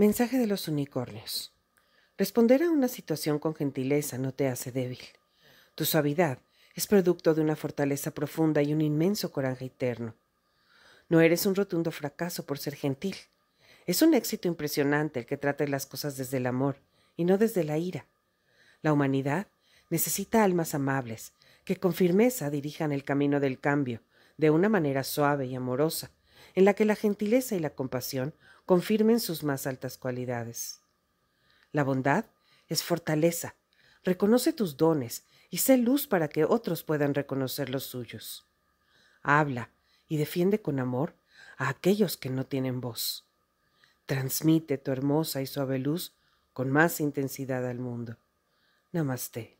Mensaje de los unicornios. Responder a una situación con gentileza no te hace débil. Tu suavidad es producto de una fortaleza profunda y un inmenso coraje eterno. No eres un rotundo fracaso por ser gentil. Es un éxito impresionante el que trate las cosas desde el amor y no desde la ira. La humanidad necesita almas amables que con firmeza dirijan el camino del cambio de una manera suave y amorosa, en la que la gentileza y la compasión confirmen sus más altas cualidades. La bondad es fortaleza, reconoce tus dones y sé luz para que otros puedan reconocer los suyos. Habla y defiende con amor a aquellos que no tienen voz. Transmite tu hermosa y suave luz con más intensidad al mundo. Namaste.